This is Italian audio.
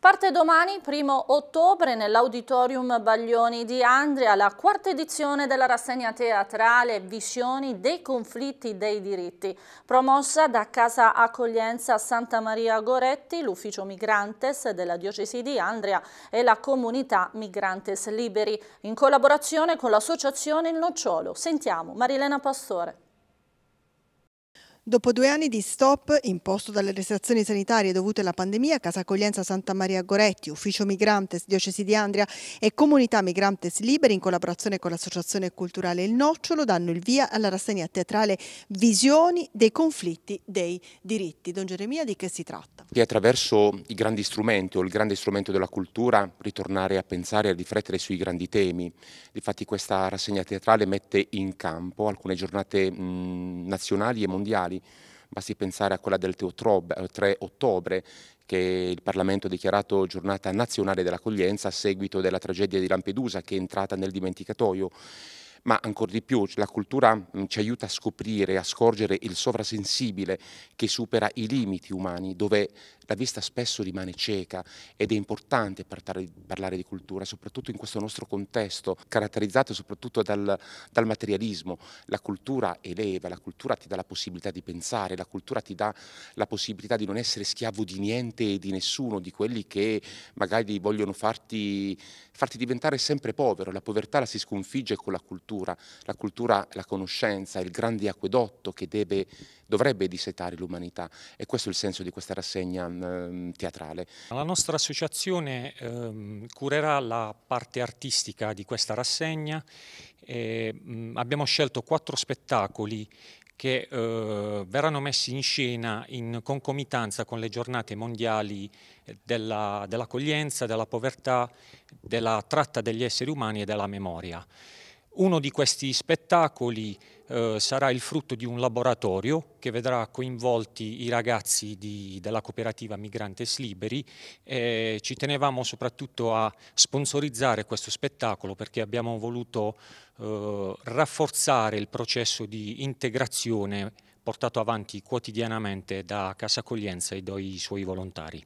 Parte domani, primo ottobre, nell'Auditorium Baglioni di Andrea, la quarta edizione della rassegna teatrale Visioni dei conflitti dei diritti, promossa da Casa Accoglienza Santa Maria Goretti, l'Ufficio Migrantes della Diocesi di Andrea e la Comunità Migrantes Liberi, in collaborazione con l'Associazione Il Nocciolo. Sentiamo Marilena Pastore. Dopo due anni di stop imposto dalle restrizioni sanitarie dovute alla pandemia, Casa Accoglienza Santa Maria Goretti, Ufficio Migrantes, Diocesi di Andria e Comunità Migrantes Liberi, in collaborazione con l'Associazione Culturale Il Nocciolo, danno il via alla rassegna teatrale Visioni dei conflitti dei diritti. Don Geremia, di che si tratta? Di attraverso i grandi strumenti o il grande strumento della cultura ritornare a pensare e a riflettere sui grandi temi. Difatti questa rassegna teatrale mette in campo alcune giornate mh, nazionali e mondiali nazionali. Basti pensare a quella del 3 eh, ottobre, che il Parlamento ha dichiarato giornata nazionale dell'accoglienza a seguito della tragedia di Lampedusa che è entrata nel dimenticatoio ma ancora di più la cultura mm, ci aiuta a scoprire, a scorgere il sovrasensibile che supera i limiti umani, dove la vista spesso rimane cieca ed è importante parlare di cultura, soprattutto in questo nostro contesto caratterizzato soprattutto dal, dal materialismo. La cultura eleva, la cultura ti dà la possibilità di pensare, la cultura ti dà la possibilità di non essere schiavo di niente e di nessuno, di quelli che magari vogliono farti, farti diventare sempre povero. La povertà la si sconfigge con la cultura cultura, la cultura, la conoscenza, il grande acquedotto che deve, dovrebbe dissetare l'umanità e questo è il senso di questa rassegna mh, mm, teatrale. La nostra associazione ehm, curerà la parte artistica di questa rassegna, e, mh, mm, abbiamo scelto quattro spettacoli che eh, verranno messi in scena in concomitanza con le giornate mondiali dell'accoglienza, dell della povertà, della tratta degli esseri umani e della memoria. Uno di questi spettacoli eh, sarà il frutto di un laboratorio che vedrà coinvolti i ragazzi di, della cooperativa Migrantes Liberi. Eh, ci tenevamo soprattutto a sponsorizzare questo spettacolo perché abbiamo voluto eh, rafforzare il processo di integrazione portato avanti quotidianamente da Casa Accoglienza e dai suoi volontari.